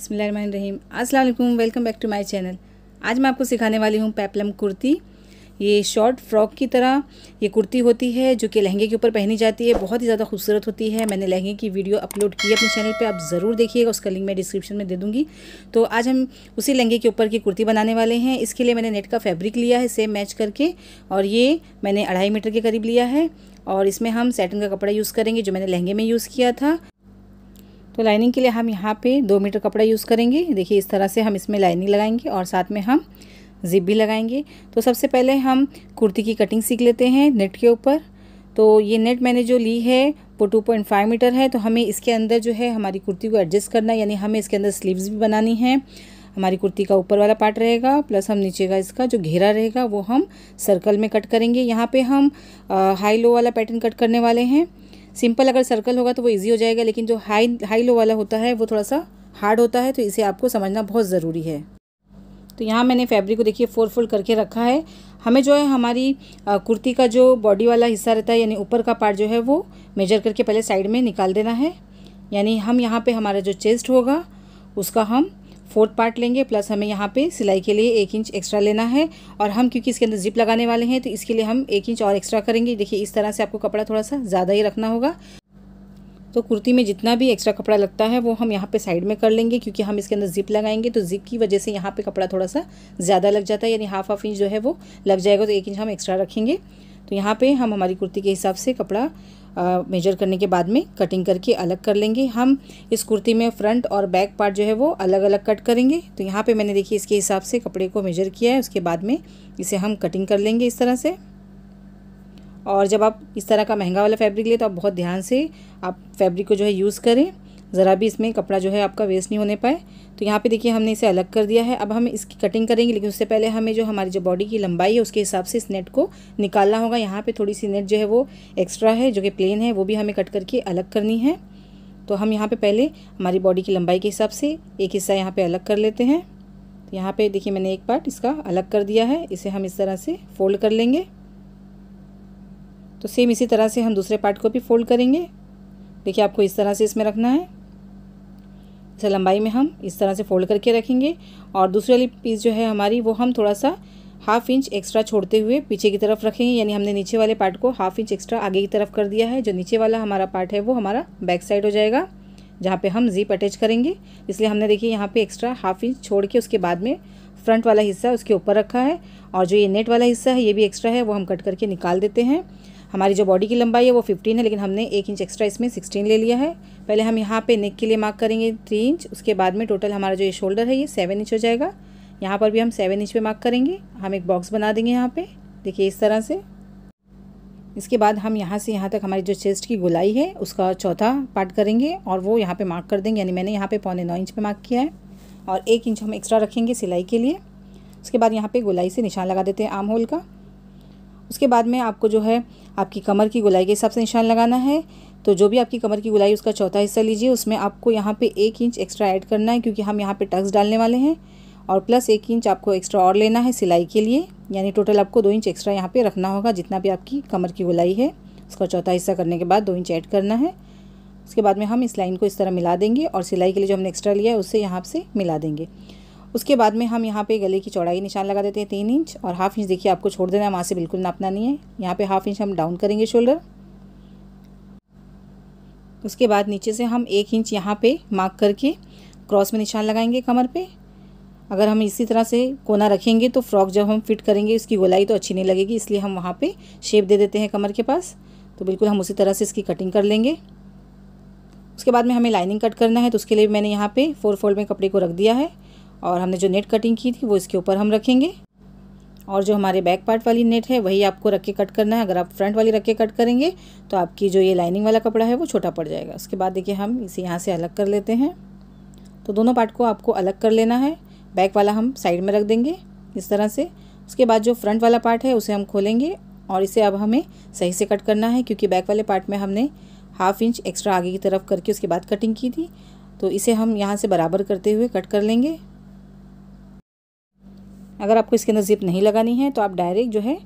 बसमीम अल्लाम welcome back to my channel आज मैं आपको सिखाने वाली हूँ पेपलम कुर्ती ये शॉर्ट फ्रॉक की तरह ये कुर्ती होती है जो कि लहंगे के ऊपर पहनी जाती है बहुत ही ज़्यादा खूबसूरत होती है मैंने लहंगे की वीडियो अपलोड की अपने चैनल पे आप ज़रूर देखिएगा उसका लिंक मैं डिस्क्रिप्शन में दे दूँगी तो आज हम उसी लहंगे के ऊपर की कुर्ती बनाने वाले हैं इसके लिए मैंने नेट का फैब्रिक लिया है सेम मैच करके और ये मैंने अढ़ाई मीटर के करीब लिया है और इसमें हम सेटन का कपड़ा यूज़ करेंगे जो मैंने लहंगे में यूज़ किया था तो लाइनिंग के लिए हम यहाँ पे दो मीटर कपड़ा यूज़ करेंगे देखिए इस तरह से हम इसमें लाइनिंग लगाएंगे और साथ में हम जिप भी लगाएंगे तो सबसे पहले हम कुर्ती की कटिंग सीख लेते हैं नेट के ऊपर तो ये नेट मैंने जो ली है वो टू पॉइंट फाइव मीटर है तो हमें इसके अंदर जो है हमारी कुर्ती को एडजस्ट करना यानी हमें इसके अंदर स्लीव्स भी बनानी है हमारी कुर्ती का ऊपर वाला पार्ट रहेगा प्लस हम नीचे का इसका जो घेरा रहेगा वो हम सर्कल में कट करेंगे यहाँ पे हम आ, हाई लो वाला पैटर्न कट करने वाले हैं सिंपल अगर सर्कल होगा तो वो ईजी हो जाएगा लेकिन जो हाई हाई लो वाला होता है वो थोड़ा सा हार्ड होता है तो इसे आपको समझना बहुत ज़रूरी है तो यहाँ मैंने फैब्रिक को देखिए फोर फोल्ड करके रखा है हमें जो है हमारी कुर्ती का जो बॉडी वाला हिस्सा रहता है यानी ऊपर का पार्ट जो है वो मेजर करके पहले साइड में निकाल देना है यानी हम यहाँ पर हमारा जो चेस्ट होगा उसका हम फोर्थ पार्ट लेंगे प्लस हमें यहाँ पे सिलाई के लिए एक इंच एक्स्ट्रा लेना है और हम क्योंकि इसके अंदर जिप लगाने वाले हैं तो इसके लिए हम एक इंच और एक्स्ट्रा करेंगे देखिए इस तरह से आपको कपड़ा थोड़ा सा ज़्यादा ही रखना होगा तो कुर्ती में जितना भी एक्स्ट्रा कपड़ा लगता है वो हम यहाँ पे साइड में कर लेंगे क्योंकि हम इसके अंदर जिप लगाएंगे तो जिप की वजह से यहाँ पे कपड़ा थोड़ा सा ज़्यादा लग जाता है यानी हाफ हाफ इंच जो है वो लग जाएगा तो एक इंच हम एक्स्ट्रा रखेंगे तो यहाँ पे हम हमारी कुर्ती के हिसाब से कपड़ा मेजर करने के बाद में कटिंग करके अलग कर लेंगे हम इस कुर्ती में फ्रंट और बैक पार्ट जो है वो अलग अलग कट करेंगे तो यहाँ पे मैंने देखिए इसके हिसाब से कपड़े को मेजर किया है उसके बाद में इसे हम कटिंग कर लेंगे इस तरह से और जब आप इस तरह का महंगा वाला फैब्रिक लें तो आप बहुत ध्यान से आप फैब्रिक को जो है यूज़ करें ज़रा भी इसमें कपड़ा जो है आपका वेस्ट नहीं होने पाए तो यहाँ पे देखिए हमने इसे अलग कर दिया है अब हम इसकी कटिंग करेंगे लेकिन उससे पहले हमें जो हमारी जो बॉडी की लंबाई है उसके हिसाब से इस नेट को निकालना होगा यहाँ पे थोड़ी सी नेट जो है वो एक्स्ट्रा है जो कि प्लेन है वो भी हमें कट करके अलग करनी है तो हम यहाँ पर पहले हमारी बॉडी की लंबाई के हिसाब से एक हिस्सा यहाँ पर अलग कर लेते हैं तो यहाँ पर देखिए मैंने एक पार्ट इसका अलग कर दिया है इसे हम इस तरह से फोल्ड कर लेंगे तो सेम इसी तरह से हम दूसरे पार्ट को भी फोल्ड करेंगे देखिए आपको इस तरह से इसमें रखना है अच्छा लंबाई में हम इस तरह से फोल्ड करके रखेंगे और दूसरी वाली पीस जो है हमारी वो हम थोड़ा सा हाफ इंच एक्स्ट्रा छोड़ते हुए पीछे की तरफ रखेंगे यानी हमने नीचे वाले पार्ट को हाफ इंच एक्स्ट्रा आगे की तरफ कर दिया है जो नीचे वाला हमारा पार्ट है वो हमारा बैक साइड हो जाएगा जहाँ पे हम जीप अटैच करेंगे इसलिए हमने देखिए यहाँ पे एक्स्ट्रा हाफ इंच छोड़ के उसके बाद में फ्रंट वाला हिस्सा उसके ऊपर रखा है और जो ये नेट वाला हिस्सा है ये भी एक्स्ट्रा है वो हम कट करके निकाल देते हैं हमारी जो बॉडी की लंबाई है वो फिफ्टीन है लेकिन हमने एक इंच एक्स्ट्रा इसमें सिक्सटीन ले लिया है पहले हम यहाँ पे नेक के लिए मार्क करेंगे थ्री इंच उसके बाद में टोटल हमारा जो ये शोल्डर है ये सेवन इंच हो जाएगा यहाँ पर भी हम सेवन इंच पे मार्क करेंगे हम एक बॉक्स बना देंगे यहाँ पर देखिए इस तरह से इसके बाद हम यहाँ से यहाँ तक हमारी जो चेस्ट की गोलाई है उसका चौथा पार्ट करेंगे और वो यहाँ पे मार्क कर देंगे यानी मैंने यहाँ पे पौने नौ इंच पे मार्क किया है और एक इंच हम एक्स्ट्रा रखेंगे सिलाई के लिए उसके बाद यहाँ पे गोलाई से निशान लगा देते हैं आम होल का उसके बाद में आपको जो है आपकी कमर की गुलाई के हिसाब से निशान लगाना है तो जो भी आपकी कमर की गुलाई उसका चौथा हिस्सा लीजिए उसमें आपको यहाँ पे एक इंच एक्स्ट्रा ऐड करना है क्योंकि हम यहाँ पे टक्स डालने वाले हैं और प्लस एक इंच आपको एक्स्ट्रा और लेना है सिलाई के लिए यानी टोटल आपको दो इंच एक्स्ट्रा यहाँ पर रखना होगा जितना भी आपकी कमर की गुलाई है उसका चौथा हिस्सा करने के बाद दो इंच ऐड करना है उसके बाद में हम इस लाइन को इस तरह मिला देंगे और सिलाई के लिए जो हमने एक्स्ट्रा लिया है उससे यहाँ से मिला देंगे उसके बाद में हम यहाँ पे गले की चौड़ाई निशान लगा देते हैं तीन इंच और हाफ इंच देखिए आपको छोड़ देना है वहाँ से बिल्कुल नापना नहीं है यहाँ पे हाफ इंच हम डाउन करेंगे शोल्डर उसके बाद नीचे से हम एक इंच यहाँ पे मार्क करके क्रॉस में निशान लगाएंगे कमर पे अगर हम इसी तरह से कोना रखेंगे तो फ्रॉक जब हम फिट करेंगे उसकी गोलाई तो अच्छी नहीं लगेगी इसलिए हम वहाँ पर शेप दे देते हैं कमर के पास तो बिल्कुल हम उसी तरह से इसकी कटिंग कर लेंगे उसके बाद में हमें लाइनिंग कट करना है तो उसके लिए मैंने यहाँ पर फोर फोल्ड में कपड़े को रख दिया है और हमने जो नेट कटिंग की थी वो इसके ऊपर हम रखेंगे और जो हमारे बैक पार्ट वाली नेट है वही आपको रख के कट करना है अगर आप फ्रंट वाली रख के कट करेंगे तो आपकी जो ये लाइनिंग वाला कपड़ा है वो छोटा पड़ जाएगा उसके बाद देखिए हम इसे यहाँ से अलग कर लेते हैं तो दोनों पार्ट को आपको अलग कर लेना है बैक वाला हम साइड में रख देंगे इस तरह से उसके बाद जो फ्रंट वाला पार्ट है उसे हम खोलेंगे और इसे अब हमें सही से कट करना है क्योंकि बैक वाले पार्ट में हमने हाफ इंच एक्स्ट्रा आगे की तरफ करके उसके बाद कटिंग की थी तो इसे हम यहाँ से बराबर करते हुए कट कर लेंगे अगर आपको इसके अंदर ज़िप नहीं लगानी है तो आप डायरेक्ट जो है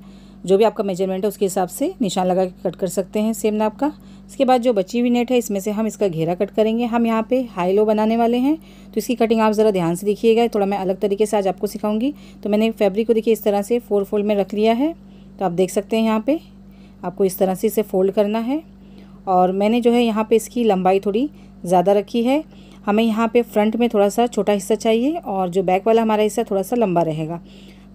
जो भी आपका मेजरमेंट है उसके हिसाब से निशान लगा के कट कर सकते हैं सेम नाप का इसके बाद जो बची हुई नेट है इसमें से हम इसका घेरा कट करेंगे हम यहाँ पे हाई लो बनाने वाले हैं तो इसकी कटिंग आप ज़रा ध्यान से देखिएगा थोड़ा मैं अलग तरीके से आज आपको सिखाऊंगी तो मैंने फैब्रिक को देखिए इस तरह से फोर फोल्ड में रख लिया है तो आप देख सकते हैं यहाँ पर आपको इस तरह से इसे फ़ोल्ड करना है और मैंने जो है यहाँ पर इसकी लंबाई थोड़ी ज़्यादा रखी है हमें यहाँ पे फ्रंट में थोड़ा सा छोटा हिस्सा चाहिए और जो बैक वाला हमारा हिस्सा थोड़ा सा लंबा रहेगा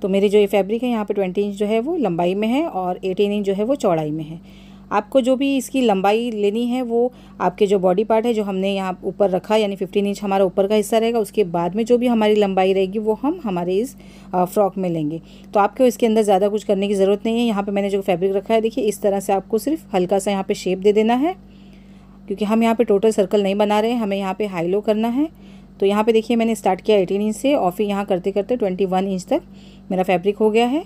तो मेरी जो ये फैब्रिक है यहाँ पे ट्वेंटी इंच जो है वो लंबाई में है और एटीन इंच जो है वो चौड़ाई में है आपको जो भी इसकी लंबाई लेनी है वो आपके जो बॉडी पार्ट है जो हमने यहाँ ऊपर रखा यानी फिफ्टीन इंच हमारा ऊपर का हिस्सा रहेगा उसके बाद में जो भी हमारी लंबाई रहेगी वो हम हमारे इस फ्रॉक में लेंगे तो आपको इसके अंदर ज़्यादा कुछ करने की ज़रूरत नहीं है यहाँ पर मैंने जो फैब्रिक रखा है देखिए इस तरह से आपको सिर्फ हल्का सा यहाँ पर शेप दे देना है क्योंकि हम यहाँ पे टोटल सर्कल नहीं बना रहे हैं हमें यहाँ पे हाई लो करना है तो यहाँ पे देखिए मैंने स्टार्ट किया 18 इंच से और फिर यहाँ करते करते 21 इंच तक मेरा फैब्रिक हो गया है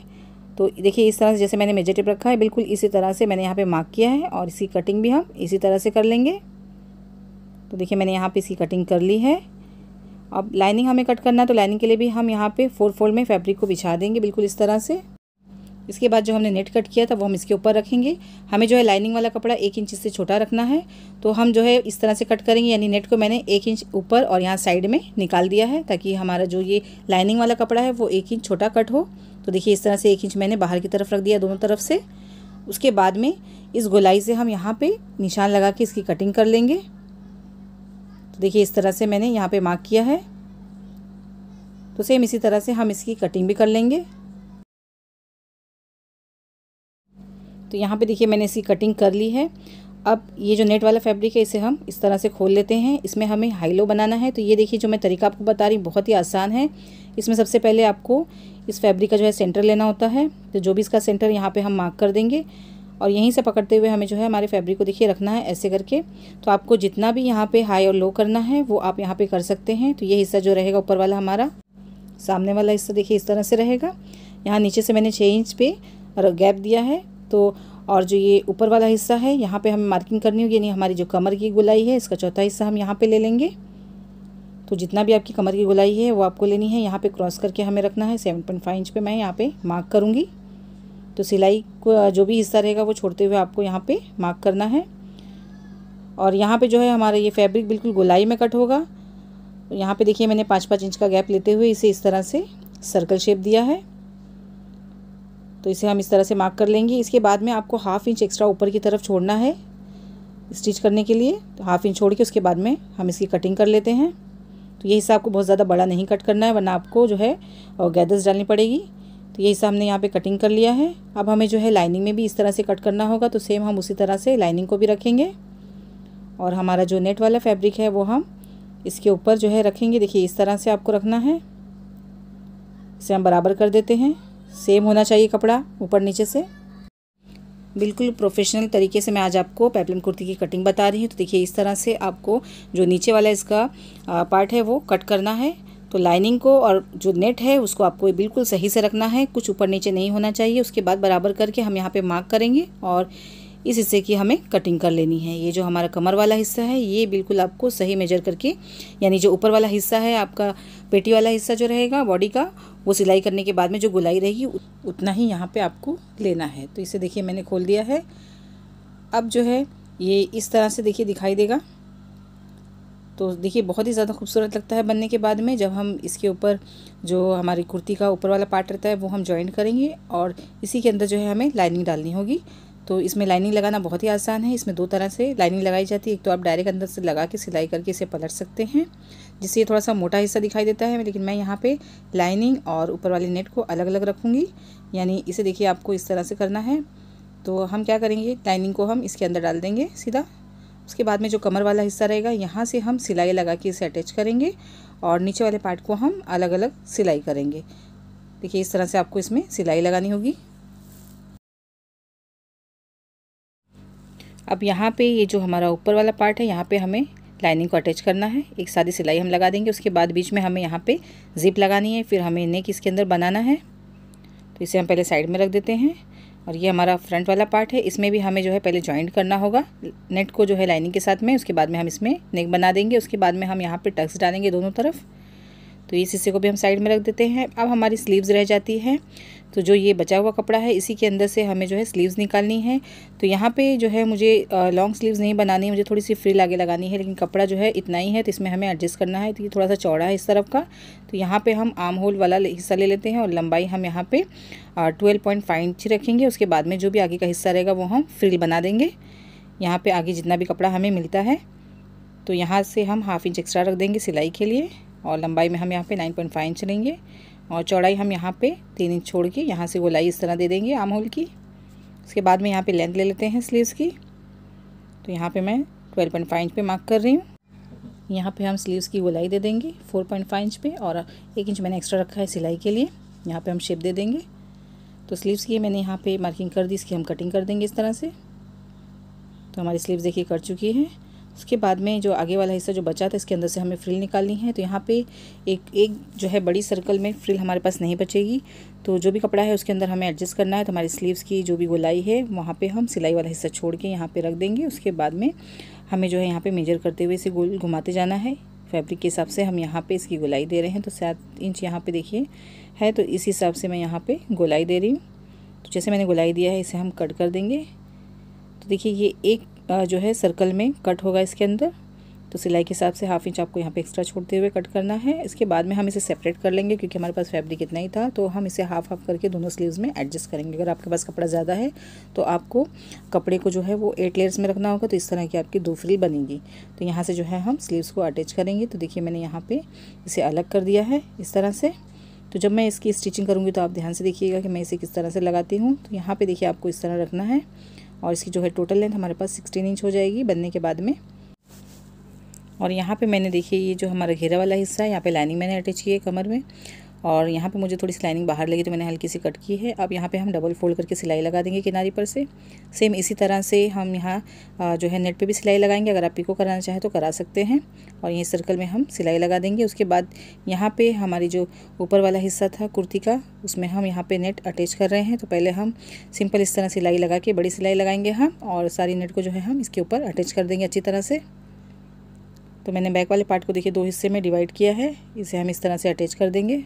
तो देखिए इस तरह से जैसे मैंने मेजर टेप रखा है बिल्कुल इसी तरह से मैंने यहाँ पे मार्क किया है और इसकी कटिंग भी हम इसी तरह से कर लेंगे तो देखिए मैंने यहाँ पर इसकी कटिंग कर ली है अब लाइनिंग हमें कट करना है तो लाइनिंग के लिए भी हम यहाँ पर फोर फोल्ड में फैब्रिक को बिछा देंगे बिल्कुल इस तरह से इसके बाद जो हमने नेट कट किया था वो हम इसके ऊपर रखेंगे हमें जो है लाइनिंग वाला कपड़ा एक इंच इससे छोटा रखना है तो हम जो है इस तरह से कट करेंगे यानी नेट को मैंने एक इंच ऊपर और यहाँ साइड में निकाल दिया है ताकि हमारा जो ये लाइनिंग वाला कपड़ा है वो एक इंच छोटा कट हो तो देखिए इस तरह से एक इंच मैंने बाहर की तरफ रख दिया दोनों तरफ से उसके बाद में इस गोलाई से हम यहाँ पर निशान लगा के इसकी कटिंग कर लेंगे तो देखिए इस तरह से मैंने यहाँ पर मार्क किया है तो सेम इसी तरह से हम इसकी कटिंग भी कर लेंगे तो यहाँ पे देखिए मैंने इसकी कटिंग कर ली है अब ये जो नेट वाला फैब्रिक है इसे हम इस तरह से खोल लेते हैं इसमें हमें हाईलो बनाना है तो ये देखिए जो मैं तरीका आपको बता रही बहुत ही आसान है इसमें सबसे पहले आपको इस फैब्रिक का जो है सेंटर लेना होता है तो जो भी इसका सेंटर यहाँ पर हम मार्क कर देंगे और यहीं से पकड़ते हुए हमें जो है हमारे फैब्रिक को देखिए रखना है ऐसे करके तो आपको जितना भी यहाँ पे हाई और लो करना है वो आप यहाँ पे कर सकते हैं तो ये हिस्सा जो रहेगा ऊपर वाला हमारा सामने वाला हिस्सा देखिए इस तरह से रहेगा यहाँ नीचे से मैंने छः इंच पे गैप दिया है तो और जो ये ऊपर वाला हिस्सा है यहाँ पे हमें मार्किंग करनी होगी यानी हमारी जो कमर की गुलाई है इसका चौथा हिस्सा हम यहाँ पे ले लेंगे तो जितना भी आपकी कमर की गुलाई है वो आपको लेनी है यहाँ पे क्रॉस करके हमें रखना है सेवन पॉइंट फाइव इंच पे मैं यहाँ पे मार्क करूँगी तो सिलाई को जो भी हिस्सा रहेगा वो छोड़ते हुए आपको यहाँ पर मार्क करना है और यहाँ पर जो है हमारा ये फैब्रिक बिल्कुल गुलाई में कट होगा यहाँ पर देखिए मैंने पाँच पाँच इंच का गैप लेते हुए इसे इस तरह से सर्कल शेप दिया है तो इसे हम इस तरह से मार्क कर लेंगे इसके बाद में आपको हाफ इंच एक्स्ट्रा ऊपर की तरफ छोड़ना है स्टिच करने के लिए तो हाफ इंच छोड़ के उसके बाद में हम इसकी कटिंग कर लेते हैं तो ये हिस्सा आपको बहुत ज़्यादा बड़ा नहीं कट करना है वरना आपको जो है और गैदर्स डालनी पड़ेगी तो ये हिस्सा हमने यहाँ पे कटिंग कर लिया है अब हमें जो है लाइनिंग में भी इस तरह से कट करना होगा तो सेम हम उसी तरह से लाइनिंग को भी रखेंगे और हमारा जो नेट वाला फैब्रिक है वो हम इसके ऊपर जो है रखेंगे देखिए इस तरह से आपको रखना है इसे हम बराबर कर देते हैं सेम होना चाहिए कपड़ा ऊपर नीचे से बिल्कुल प्रोफेशनल तरीके से मैं आज आपको पैपलिन कुर्ती की कटिंग बता रही हूँ तो देखिए इस तरह से आपको जो नीचे वाला इसका पार्ट है वो कट करना है तो लाइनिंग को और जो नेट है उसको आपको बिल्कुल सही से रखना है कुछ ऊपर नीचे नहीं होना चाहिए उसके बाद बराबर करके हम यहाँ पे मार्क करेंगे और इस हिस्से की हमें कटिंग कर लेनी है ये जो हमारा कमर वाला हिस्सा है ये बिल्कुल आपको सही मेजर करके यानी जो ऊपर वाला हिस्सा है आपका पेटी वाला हिस्सा जो रहेगा बॉडी का वो सिलाई करने के बाद में जो गुलाई रहेगी उतना ही यहाँ पे आपको लेना है तो इसे देखिए मैंने खोल दिया है अब जो है ये इस तरह से देखिए दिखाई देगा तो देखिए बहुत ही ज़्यादा खूबसूरत लगता है बनने के बाद में जब हम इसके ऊपर जो हमारी कुर्ती का ऊपर वाला पार्ट रहता है वो हम ज्वाइन करेंगे और इसी के अंदर जो है हमें लाइनिंग डालनी होगी तो इसमें लाइनिंग लगाना बहुत ही आसान है इसमें दो तरह से लाइनिंग लगाई जाती है एक तो आप डायरेक्ट अंदर से लगा के सिलाई करके इसे पलट सकते हैं जिससे ये थोड़ा सा मोटा हिस्सा दिखाई देता है लेकिन मैं यहाँ पे लाइनिंग और ऊपर वाले नेट को अलग अलग रखूँगी यानी इसे देखिए आपको इस तरह से करना है तो हम क्या करेंगे लाइनिंग को हम इसके अंदर डाल देंगे सीधा उसके बाद में जो कमर वाला हिस्सा रहेगा यहाँ से हम सिलाई लगा के इसे अटैच करेंगे और नीचे वाले पार्ट को हम अलग अलग सिलाई करेंगे देखिए इस तरह से आपको इसमें सिलाई लगानी होगी अब यहाँ पे ये जो हमारा ऊपर वाला पार्ट है यहाँ पे हमें लाइनिंग को अटैच करना है एक सादी सिलाई हम लगा देंगे उसके बाद बीच में हमें यहाँ पे जिप लगानी है फिर हमें नेक इसके अंदर बनाना है तो इसे हम पहले साइड में रख देते हैं और ये हमारा फ्रंट वाला पार्ट है इसमें भी हमें जो है पहले जॉइंट करना होगा नेट को जो है लाइनिंग के साथ में उसके बाद में हम इसमें नेक बना देंगे उसके बाद में हम यहाँ पर टक्स डालेंगे दोनों तरफ तो इस हिस्से को भी हम साइड में रख देते हैं अब हमारी स्लीव्स रह जाती है तो जो ये बचा हुआ कपड़ा है इसी के अंदर से हमें जो है स्लीव्स निकालनी है तो यहाँ पे जो है मुझे लॉन्ग स्लीव्स नहीं बनानी है मुझे थोड़ी सी फ्री लागे लगानी है लेकिन कपड़ा जो है इतना ही है तो इसमें हमें एडजस्ट करना है तो ये थोड़ा सा चौड़ा है इस तरफ का तो यहाँ पर हम आर्म होल वाला हिस्सा ले लेते हैं और लंबाई हम यहाँ पर ट्वेल्व पॉइंट फाइव इंच रखेंगे उसके बाद में जो भी आगे का हिस्सा रहेगा वो हम फ्रिल बना देंगे यहाँ पर आगे जितना भी कपड़ा हमें मिलता है तो यहाँ से हम हाफ इंच एक्स्ट्रा रख देंगे सिलाई के लिए और लंबाई में हम यहाँ पे 9.5 इंच लेंगे और चौड़ाई हम यहाँ पे तीन इंच छोड़ के यहाँ से गोलाई इस तरह दे देंगे आम होल की उसके बाद में यहाँ पे लेंथ ले लेते हैं स्लीव्स की तो यहाँ पे मैं ट्वेल्व पॉइंट फाइव इंच पे मार्क कर रही हूँ यहाँ पे हम स्लीव्स की गोलाई दे देंगे फोर पॉइंट फाइव इंच पे और एक इंच मैंने एक्स्ट्रा रखा है सिलाई के लिए यहाँ पर हम शेप दे देंगे तो स्लीव्स की मैंने यहाँ पर मार्किंग कर दी इसकी हम कटिंग कर देंगे इस तरह से तो हमारी स्लीव्स देखिए कर चुकी है उसके बाद में जो आगे वाला हिस्सा जो बचा था इसके अंदर से हमें फ्रिल निकालनी है तो यहाँ पे एक एक जो है बड़ी सर्कल में फ्रिल हमारे पास नहीं बचेगी तो जो भी कपड़ा है उसके अंदर हमें एडजस्ट करना है तो हमारी स्लीव्स की जो भी गोलाई है वहाँ पे हम सिलाई वाला हिस्सा छोड़ के यहाँ पे रख देंगे उसके बाद में हमें जो है यहाँ पर मेजर करते हुए इसे गोल घुमाते जाना है फैब्रिक के हिसाब से हम यहाँ पर इसकी गोलाई दे रहे हैं तो सात इंच यहाँ पर देखिए है तो इस हिसाब से मैं यहाँ पर गोलाई दे रही हूँ तो जैसे मैंने गोलाई दिया है इसे हम कट कर देंगे तो देखिए ये एक जो है सर्कल में कट होगा इसके अंदर तो सिलाई के हिसाब से हाफ इंच आपको यहाँ पे एक्स्ट्रा छोड़ते हुए कट करना है इसके बाद में हम इसे सेपरेट कर लेंगे क्योंकि हमारे पास फैब्रिक इतना ही था तो हम इसे हाफ हाफ करके दोनों स्लीव्स में एडजस्ट करेंगे अगर आपके पास कपड़ा ज़्यादा है तो आपको कपड़े को जो है वो एट लेयर्स में रखना होगा तो इस तरह की आपकी दो फ्री बनेगी तो यहाँ से जो है हम स्लीव्स को अटैच करेंगे तो देखिए मैंने यहाँ पर इसे अलग कर दिया है इस तरह से तो जब मैं इसकी स्टिचिंग करूँगी तो आप ध्यान से देखिएगा कि मैं इसे किस तरह से लगाती हूँ तो यहाँ पर देखिए आपको इस तरह रखना है और इसकी जो है टोटल लेंथ हमारे पास सिक्सटीन इंच हो जाएगी बनने के बाद में और यहाँ पे मैंने देखिए ये जो हमारा घेरा वाला हिस्सा है यहाँ पे लाइनिंग मैंने अटैच की है कमर में और यहाँ पे मुझे थोड़ी सी लाइनिंग बाहर लगी तो मैंने हल्की सी कट की है अब यहाँ पे हम डबल फोल्ड करके सिलाई लगा देंगे किनारे पर से सेम इसी तरह से हम यहाँ जो है नेट पे भी सिलाई लगाएंगे अगर आप पीको कराना चाहें तो करा सकते हैं और यहीं सर्कल में हम सिलाई लगा देंगे उसके बाद यहाँ पर हमारी जो ऊपर वाला हिस्सा था कुर्ती का उसमें हम यहाँ पर नेट अटैच कर रहे हैं तो पहले हम सिंपल इस तरह सिलाई लगा के बड़ी सिलाई लगाएंगे हम और सारी नेट को जो है हम इसके ऊपर अटैच कर देंगे अच्छी तरह से तो मैंने बैक वाले पार्ट को देखिए दो हिस्से में डिवाइड किया है इसे हम इस तरह से अटैच कर देंगे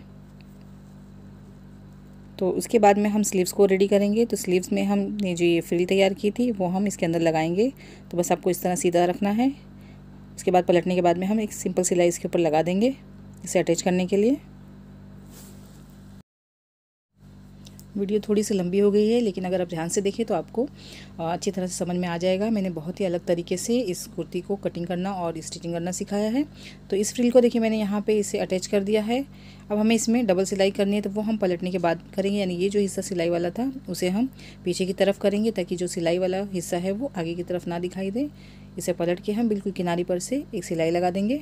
तो उसके बाद में हम स्लीव्स को रेडी करेंगे तो स्लीव्स में हमने जो ये फ्रिल तैयार की थी वो हम इसके अंदर लगाएंगे तो बस आपको इस तरह सीधा रखना है उसके बाद पलटने के बाद में हम एक सिंपल सिलाई इसके ऊपर लगा देंगे इसे अटैच करने के लिए वीडियो थोड़ी सी लंबी हो गई है लेकिन अगर आप ध्यान से देखें तो आपको अच्छी तरह से समझ में आ जाएगा मैंने बहुत ही अलग तरीके से इस कुर्ती को कटिंग करना और स्टिचिंग करना सिखाया है तो इस फ्रिल को देखिए मैंने यहाँ पे इसे अटैच कर दिया है अब हमें इसमें डबल सिलाई करनी है तो वो हम पलटने के बाद करेंगे यानी ये जो हिस्सा सिलाई वाला था उसे हम पीछे की तरफ करेंगे ताकि जो सिलाई वाला हिस्सा है वो आगे की तरफ ना दिखाई दे इसे पलट के हम बिल्कुल किनारे पर से एक सिलाई लगा देंगे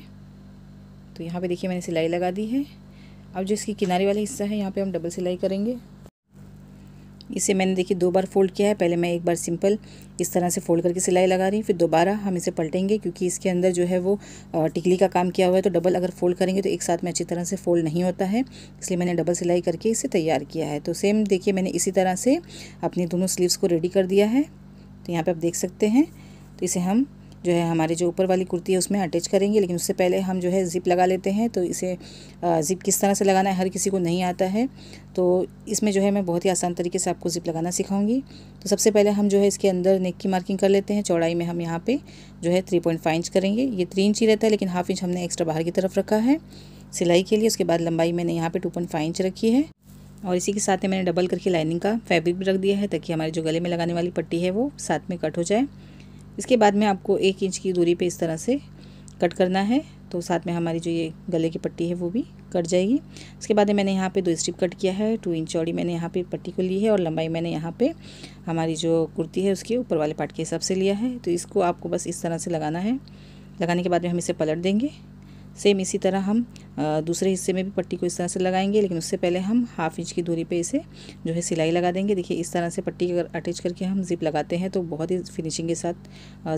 तो यहाँ पर देखिए मैंने सिलाई लगा दी है अब जो इसकी किनारे वाला हिस्सा है यहाँ पे हम डबल सिलाई करेंगे इसे मैंने देखिए दो बार फोल्ड किया है पहले मैं एक बार सिंपल इस तरह से फोल्ड करके सिलाई लगा रही हूँ फिर दोबारा हम इसे पलटेंगे क्योंकि इसके अंदर जो है वो टिकली का काम किया हुआ है तो डबल अगर फोल्ड करेंगे तो एक साथ में अच्छी तरह से फोल्ड नहीं होता है इसलिए मैंने डबल सिलाई करके इसे तैयार किया है तो सेम देखिए मैंने इसी तरह से अपनी दोनों स्लीव्स को रेडी कर दिया है तो यहाँ पर आप देख सकते हैं तो इसे हम जो है हमारे जो ऊपर वाली कुर्ती है उसमें अटैच करेंगे लेकिन उससे पहले हम जो है ज़िप लगा लेते हैं तो इसे ज़िप किस तरह से लगाना है हर किसी को नहीं आता है तो इसमें जो है मैं बहुत ही आसान तरीके से आपको ज़िप लगाना सिखाऊंगी तो सबसे पहले हम जो है इसके अंदर नेक की मार्किंग कर लेते हैं चौड़ाई में हम यहाँ पर जो है थ्री पॉइंट फाइव इंच करेंगे ये थ्री इंच ही रहता है लेकिन हाफ इंच हमने एक्स्ट्रा बाहर की तरफ रखा है सिलाई के लिए उसके बाद लंबाई मैंने यहाँ पर टू पॉइंट फाइव इंच रखी है और इसी के साथ ही मैंने डबल करके लाइनिंग का फैब्रिक भी रख दिया है ताकि हमारे जो गले में लगाने वाली पट्टी है वो साथ में कट हो जाए इसके बाद में आपको एक इंच की दूरी पे इस तरह से कट करना है तो साथ में हमारी जो ये गले की पट्टी है वो भी कट जाएगी इसके बाद मैंने यहाँ पे दो स्ट्रिप कट किया है टू इंच चौड़ी मैंने यहाँ पे पट्टी को ली है और लंबाई मैंने यहाँ पे हमारी जो कुर्ती है उसके ऊपर वाले पार्ट के हिसाब से लिया है तो इसको आपको बस इस तरह से लगाना है लगाने के बाद में हम इसे पलट देंगे सेम इसी तरह हम दूसरे हिस्से में भी पट्टी को इस तरह से लगाएंगे लेकिन उससे पहले हम हाफ इंच की दूरी पे इसे जो है सिलाई लगा देंगे देखिए इस तरह से पट्टी अगर अटैच करके हम जिप लगाते हैं तो बहुत ही फिनिशिंग के साथ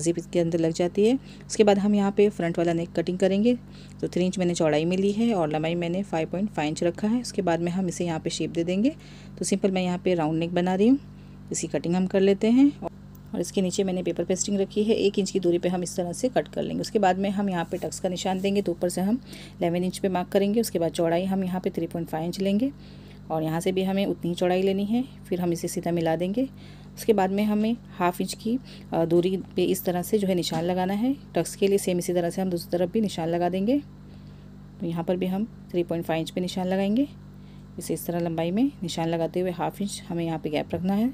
जिप इसके अंदर लग जाती है उसके बाद हम यहाँ पे फ्रंट वाला नेक कटिंग करेंगे तो थ्री इंच मैंने चौड़ाई में ली है और लंबाई मैंने फाइव पॉइंट फाइव इंच रखा है उसके बाद में हम इसे यहाँ पर शेप दे देंगे तो सिंपल मैं यहाँ पर राउंड नेक बना रही हूँ इसी कटिंग हम कर लेते हैं और इसके नीचे मैंने पेपर पेस्टिंग रखी है एक इंच की दूरी पे हम इस तरह से कट कर लेंगे उसके बाद में हम यहाँ पे टक्स का निशान देंगे तो ऊपर से हम इलेवन इंच पे मार्क करेंगे उसके बाद चौड़ाई हम यहाँ पे थ्री पॉइंट फाइव इंच लेंगे और यहाँ से भी हमें उतनी चौड़ाई लेनी है फिर हम इसे सीधा मिला देंगे उसके बाद में हमें हाफ इंच की दूरी पर इस तरह से जो है निशान लगाना है टक्स के लिए सेम इसी तरह से हम दूसरी तरफ भी निशान लगा देंगे तो यहाँ पर भी हम थ्री पॉइंट फाइव इंच पर निशान लगाएंगे इसे इस तरह लंबाई में निशान लगाते हुए हाफ इंच हमें यहाँ पर गैप रखना है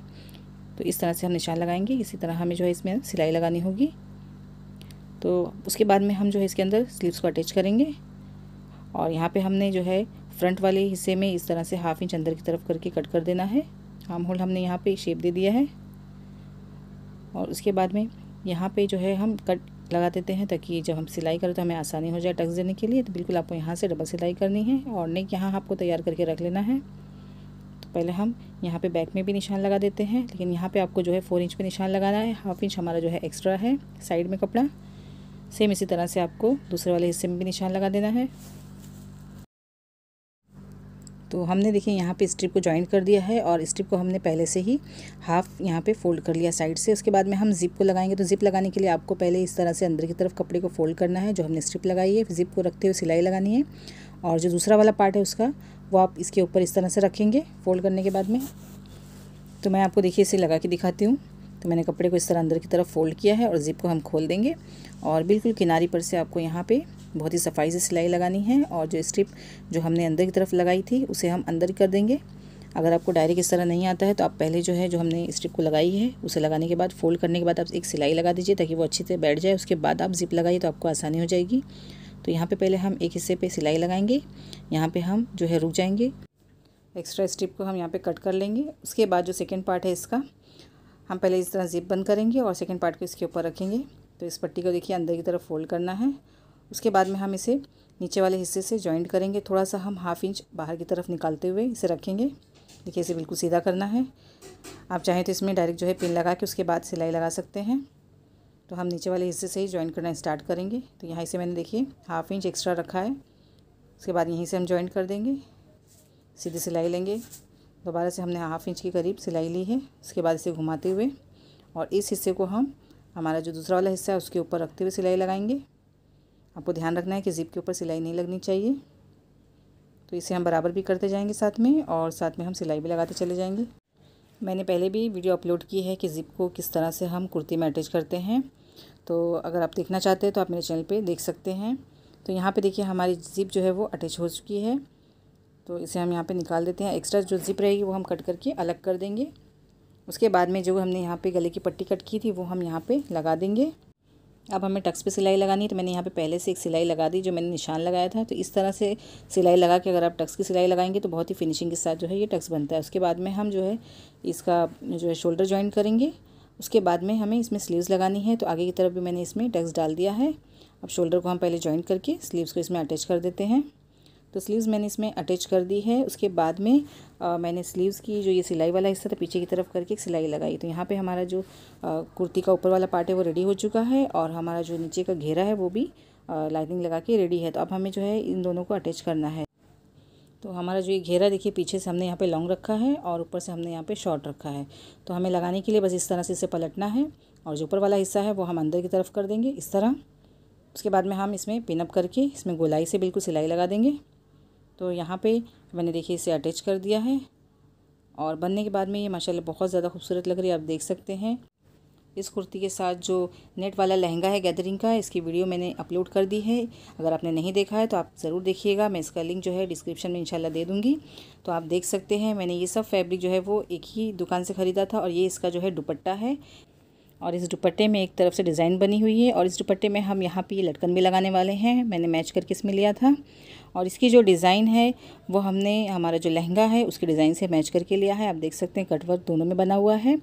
तो इस तरह से हम निशान लगाएंगे इसी तरह हमें जो है इसमें सिलाई लगानी होगी तो उसके बाद में हम जो है इसके अंदर स्लीव्स को अटैच करेंगे और यहाँ पे हमने जो है फ्रंट वाले हिस्से में इस तरह से हाफ इंच अंदर की तरफ करके कट कर देना है आर्म होल हमने यहाँ पे शेप दे दिया है और उसके बाद में यहाँ पे जो है हम कट लगा देते हैं ताकि जब हम सिलाई करें तो हमें आसानी हो जाए टक्स देने के लिए तो बिल्कुल आपको यहाँ से डबल सिलाई करनी है और नेक यहाँ आपको तैयार करके रख लेना है पहले हम यहाँ पे बैक में भी निशान लगा देते हैं लेकिन यहाँ पे आपको जो है फोर इंच पे निशान लगाना है हाफ इंच हमारा जो है एक्स्ट्रा है साइड में कपड़ा सेम इसी तरह से आपको दूसरे वाले हिस्से में भी निशान लगा देना है तो हमने देखिए यहाँ पे स्ट्रिप को ज्वाइन कर दिया है और स्ट्रिप को हमने पहले से ही हाफ यहाँ पे फोल्ड कर लिया साइड से उसके बाद में हम जिप को लगाएंगे तो जिप लगाने के लिए आपको पहले इस तरह से अंदर की तरफ कपड़े को फोल्ड करना है जो हमने स्ट्रिप लगाई है जिप को रखते हुए सिलाई लगानी है और जो दूसरा वाला पार्ट है उसका वो आप इसके ऊपर इस तरह से रखेंगे फोल्ड करने के बाद में तो मैं आपको देखिए इसे लगा के दिखाती हूँ तो मैंने कपड़े को इस तरह अंदर की तरफ फोल्ड किया है और ज़िप को हम खोल देंगे और बिल्कुल किनारी पर से आपको यहाँ पे बहुत ही सफाई से सिलाई लगानी है और जो स्ट्रिप जो हमने अंदर की तरफ लगाई थी उसे हम अंदर कर देंगे अगर आपको डायरेक्ट इस तरह नहीं आता है तो आप पहले जो है जो हमने स्ट्रिप को लगाई है उसे लगाने के बाद फोल्ड करने के बाद आप एक सिलाई लगा दीजिए ताकि वो अच्छी से बैठ जाए उसके बाद आप जिप लगाइए तो आपको आसानी हो जाएगी तो यहाँ पे पहले हम एक हिस्से पे सिलाई लगाएंगे यहाँ पे हम जो है रुक जाएंगे एक्स्ट्रा स्ट्रिप को हम यहाँ पे कट कर लेंगे उसके बाद जो सेकेंड पार्ट है इसका हम पहले इस तरह जिप बंद करेंगे और सेकेंड पार्ट को इसके ऊपर रखेंगे तो इस पट्टी को देखिए अंदर की तरफ फोल्ड करना है उसके बाद में हम इसे नीचे वाले हिस्से से जॉइंट करेंगे थोड़ा सा हम हाफ इंच बाहर की तरफ निकालते हुए इसे रखेंगे देखिए इसे बिल्कुल सीधा करना है आप चाहें तो इसमें डायरेक्ट जो है पिन लगा के उसके बाद सिलाई लगा सकते हैं तो हम नीचे वाले हिस्से से ही ज्वाइन करना स्टार्ट करेंगे तो यहाँ से मैंने देखिए हाफ इंच एक्स्ट्रा रखा है उसके बाद यहीं से हम ज्वाइन कर देंगे सीधी सिलाई लेंगे दोबारा से हमने हाफ इंच के करीब सिलाई ली है उसके बाद इसे घुमाते हुए और इस हिस्से को हम हमारा जो दूसरा वाला हिस्सा है उसके ऊपर रखते हुए सिलाई लगाएंगे आपको ध्यान रखना है कि ज़िप के ऊपर सिलाई नहीं लगनी चाहिए तो इसे हम बराबर भी करते जाएंगे साथ में और साथ में हम सिलाई भी लगाते चले जाएंगे मैंने पहले भी वीडियो अपलोड की है कि ज़िप को किस तरह से हम कुर्ती में अटैच करते हैं तो अगर आप देखना चाहते हैं तो आप मेरे चैनल पे देख सकते हैं तो यहाँ पे देखिए हमारी ज़िप जो है वो अटैच हो चुकी है तो इसे हम यहाँ पे निकाल देते हैं एक्स्ट्रा जो ज़िप रहेगी वो हम कट करके अलग कर देंगे उसके बाद में जो हमने यहाँ पे गले की पट्टी कट की थी वो हम यहाँ पे लगा देंगे अब हमें टक्स पे सिलाई लगानी है तो मैंने यहाँ पे पहले से एक सिलाई लगा दी जो मैंने निशान लगाया था तो इस तरह से सिलाई लगा के अगर आप टक्स की सिलाई लगाएंगे तो बहुत ही फिनिशिंग के साथ जो है ये टक्स बनता है उसके बाद में हम जो है इसका जो है शोल्डर ज्वाइन करेंगे उसके बाद में हमें इसमें स्लीव्स लगानी है तो आगे की तरफ भी मैंने इसमें टक्स डाल दिया है अब शोल्डर को हम पहले जॉइंट करके स्लीव्स को इसमें अटैच कर देते हैं तो स्लीव्स मैंने इसमें अटैच कर दी है उसके बाद में आ, मैंने स्लीव्स की जो ये सिलाई वाला हिस्सा था पीछे की तरफ करके एक सिलाई लगाई तो यहाँ पे हमारा जो आ, कुर्ती का ऊपर वाला पार्ट है वो रेडी हो चुका है और हमारा जो नीचे का घेरा है वो भी लाइनिंग लगा के रेडी है तो अब हमें जो है इन दोनों को अटैच करना है तो हमारा जो ये घेरा देखिए पीछे से हमने यहाँ पे लॉन्ग रखा है और ऊपर से हमने यहाँ पे शॉर्ट रखा है तो हमें लगाने के लिए बस इस तरह से इसे पलटना है और जो ऊपर वाला हिस्सा है वो हम अंदर की तरफ कर देंगे इस तरह उसके बाद में हम इसमें पिनअप करके इसमें गोलाई से बिल्कुल सिलाई लगा देंगे तो यहाँ पर मैंने देखिए इसे अटैच कर दिया है और बनने के बाद में ये माशाला बहुत ज़्यादा खूबसूरत लग रही है आप देख सकते हैं इस कुर्ती के साथ जो नेट वाला लहंगा है गैदरिंग का इसकी वीडियो मैंने अपलोड कर दी है अगर आपने नहीं देखा है तो आप ज़रूर देखिएगा मैं इसका लिंक जो है डिस्क्रिप्शन में इंशाल्लाह दे दूँगी तो आप देख सकते हैं मैंने ये सब फैब्रिक जो है वो एक ही दुकान से ख़रीदा था और ये इसका जो है दुपट्टा है और इस दुपट्टे में एक तरफ से डिज़ाइन बनी हुई है और इस दुपट्टे में हम यहाँ पर लटकन भी लगाने वाले हैं मैंने मैच करके इसमें लिया था और इसकी जो डिज़ाइन है वो हमने हमारा जो लहंगा है उसके डिज़ाइन से मैच करके लिया है आप देख सकते हैं कटवर्क दोनों में बना हुआ है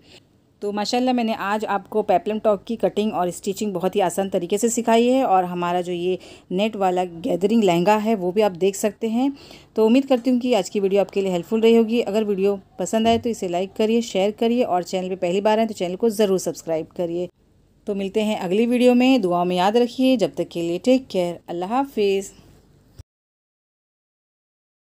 तो माशाल्लाह मैंने आज आपको पेपलम टॉप की कटिंग और स्टिचिंग बहुत ही आसान तरीके से सिखाई है और हमारा जो ये नेट वाला गैदरिंग लहंगा है वो भी आप देख सकते हैं तो उम्मीद करती हूँ कि आज की वीडियो आपके लिए हेल्पफुल रही होगी अगर वीडियो पसंद आए तो इसे लाइक करिए शेयर करिए और चैनल पर पहली बार आए तो चैनल को ज़रूर सब्सक्राइब करिए तो मिलते हैं अगली वीडियो में दुआओं में याद रखिए जब तक के लिए टेक केयर अल्लाह हाफिज़